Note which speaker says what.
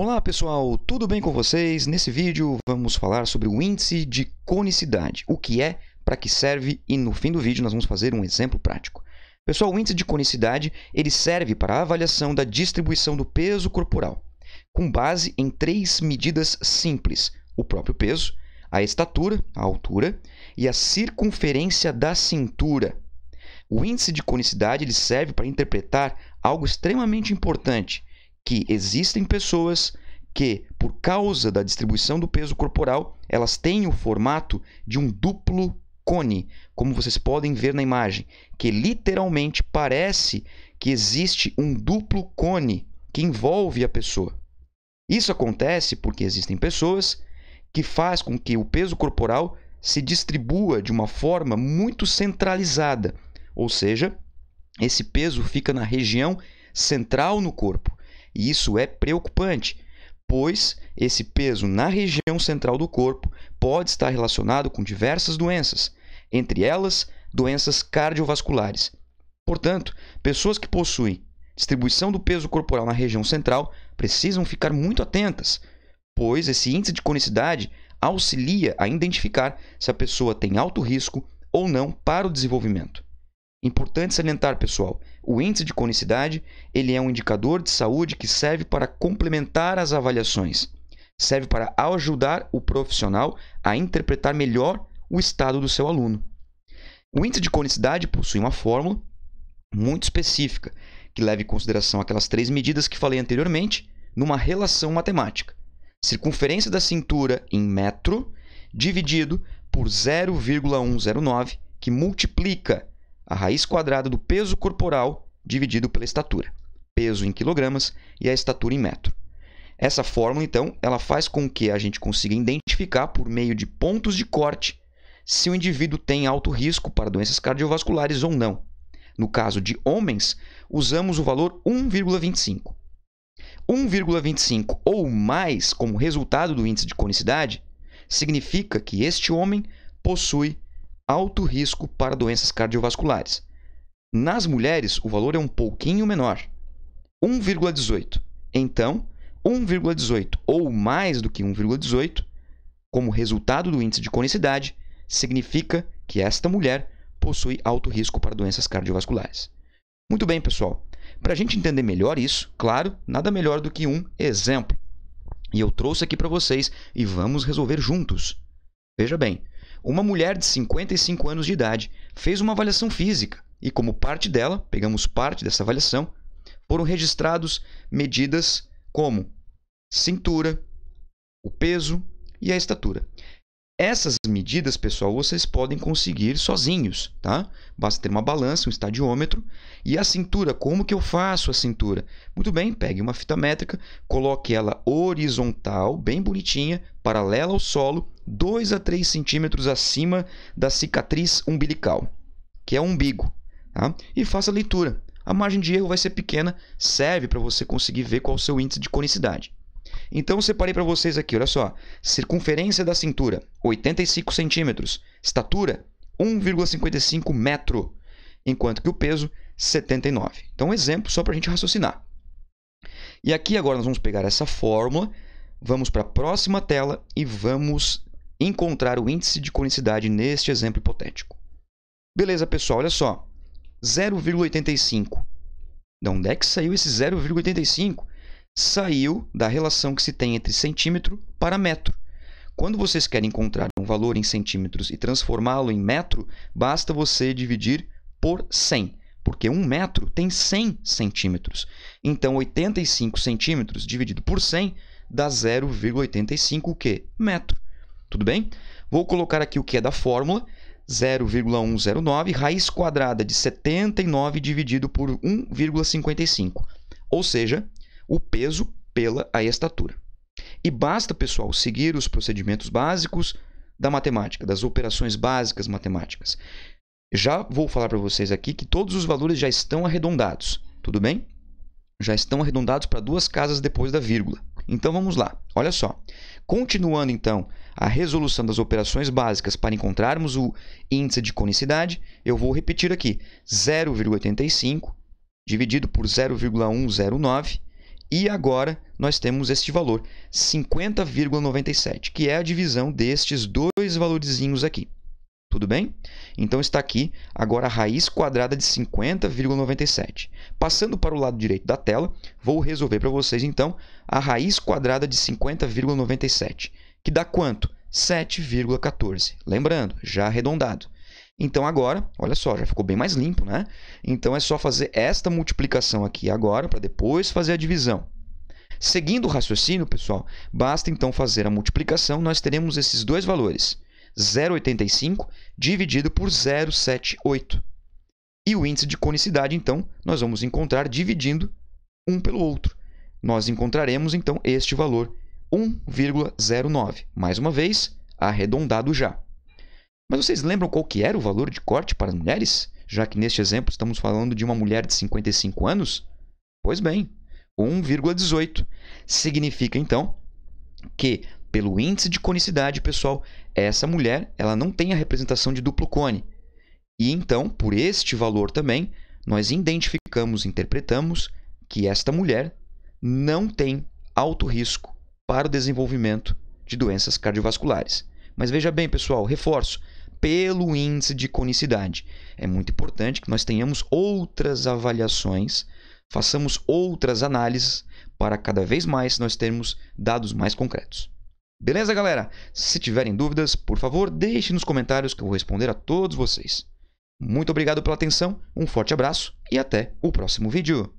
Speaker 1: Olá pessoal, tudo bem com vocês? Nesse vídeo vamos falar sobre o índice de conicidade, o que é, para que serve e no fim do vídeo nós vamos fazer um exemplo prático. Pessoal, o índice de conicidade ele serve para a avaliação da distribuição do peso corporal, com base em três medidas simples, o próprio peso, a estatura, a altura, e a circunferência da cintura. O índice de conicidade ele serve para interpretar algo extremamente importante, que existem pessoas que, por causa da distribuição do peso corporal, elas têm o formato de um duplo cone, como vocês podem ver na imagem, que literalmente parece que existe um duplo cone que envolve a pessoa. Isso acontece porque existem pessoas que faz com que o peso corporal se distribua de uma forma muito centralizada, ou seja, esse peso fica na região central no corpo. E isso é preocupante, pois esse peso na região central do corpo pode estar relacionado com diversas doenças, entre elas doenças cardiovasculares. Portanto, pessoas que possuem distribuição do peso corporal na região central precisam ficar muito atentas, pois esse índice de conicidade auxilia a identificar se a pessoa tem alto risco ou não para o desenvolvimento. Importante salientar, pessoal, o índice de conicidade ele é um indicador de saúde que serve para complementar as avaliações. Serve para ajudar o profissional a interpretar melhor o estado do seu aluno. O índice de conicidade possui uma fórmula muito específica que leva em consideração aquelas três medidas que falei anteriormente numa relação matemática. Circunferência da cintura em metro dividido por 0,109 que multiplica a raiz quadrada do peso corporal dividido pela estatura, peso em quilogramas e a estatura em metro. Essa fórmula, então, ela faz com que a gente consiga identificar por meio de pontos de corte se o indivíduo tem alto risco para doenças cardiovasculares ou não. No caso de homens, usamos o valor 1,25. 1,25 ou mais como resultado do índice de conicidade significa que este homem possui alto risco para doenças cardiovasculares. Nas mulheres, o valor é um pouquinho menor, 1,18. Então, 1,18 ou mais do que 1,18, como resultado do índice de conicidade, significa que esta mulher possui alto risco para doenças cardiovasculares. Muito bem, pessoal. Para a gente entender melhor isso, claro, nada melhor do que um exemplo. E eu trouxe aqui para vocês e vamos resolver juntos. Veja bem, uma mulher de 55 anos de idade fez uma avaliação física e, como parte dela, pegamos parte dessa avaliação, foram registrados medidas como cintura, o peso e a estatura. Essas medidas, pessoal, vocês podem conseguir sozinhos, tá? Basta ter uma balança, um estadiômetro. E a cintura, como que eu faço a cintura? Muito bem, pegue uma fita métrica, coloque ela horizontal, bem bonitinha, paralela ao solo, 2 a 3 centímetros acima da cicatriz umbilical, que é o umbigo, tá? E faça a leitura. A margem de erro vai ser pequena, serve para você conseguir ver qual é o seu índice de conicidade. Então, separei para vocês aqui, olha só. Circunferência da cintura, 85 centímetros. Estatura, 1,55 metro. Enquanto que o peso, 79. Então, um exemplo só para a gente raciocinar. E aqui agora nós vamos pegar essa fórmula, vamos para a próxima tela e vamos encontrar o índice de conicidade neste exemplo hipotético. Beleza, pessoal, olha só. 0,85. De onde é que saiu esse 0,85? saiu da relação que se tem entre centímetro para metro. Quando vocês querem encontrar um valor em centímetros e transformá-lo em metro, basta você dividir por 100, porque um metro tem 100 centímetros. Então, 85 centímetros dividido por 100 dá 0,85 o que? Metro. Tudo bem? Vou colocar aqui o que é da fórmula. 0,109 raiz quadrada de 79 dividido por 1,55, ou seja, o peso pela a estatura. E basta, pessoal, seguir os procedimentos básicos da matemática, das operações básicas matemáticas. Já vou falar para vocês aqui que todos os valores já estão arredondados, tudo bem? Já estão arredondados para duas casas depois da vírgula. Então vamos lá, olha só. Continuando então a resolução das operações básicas para encontrarmos o índice de conicidade, eu vou repetir aqui: 0,85 dividido por 0,109 e agora nós temos este valor, 50,97, que é a divisão destes dois valorzinhos aqui. Tudo bem? Então está aqui agora a raiz quadrada de 50,97. Passando para o lado direito da tela, vou resolver para vocês então a raiz quadrada de 50,97, que dá quanto? 7,14. Lembrando, já arredondado. Então agora, olha só, já ficou bem mais limpo, né? Então é só fazer esta multiplicação aqui agora para depois fazer a divisão. Seguindo o raciocínio, pessoal, basta então fazer a multiplicação, nós teremos esses dois valores, 0,85 dividido por 0,78. E o índice de conicidade, então, nós vamos encontrar dividindo um pelo outro. Nós encontraremos, então, este valor, 1,09. Mais uma vez, arredondado já. Mas vocês lembram qual que era o valor de corte para as mulheres? Já que neste exemplo estamos falando de uma mulher de 55 anos? Pois bem, 1,18. Significa então que pelo índice de conicidade, pessoal, essa mulher, ela não tem a representação de duplo cone. E então, por este valor também, nós identificamos, interpretamos que esta mulher não tem alto risco para o desenvolvimento de doenças cardiovasculares. Mas veja bem, pessoal, reforço, pelo índice de conicidade. É muito importante que nós tenhamos outras avaliações, façamos outras análises para cada vez mais nós termos dados mais concretos. Beleza, galera? Se tiverem dúvidas, por favor, deixe nos comentários que eu vou responder a todos vocês. Muito obrigado pela atenção, um forte abraço e até o próximo vídeo.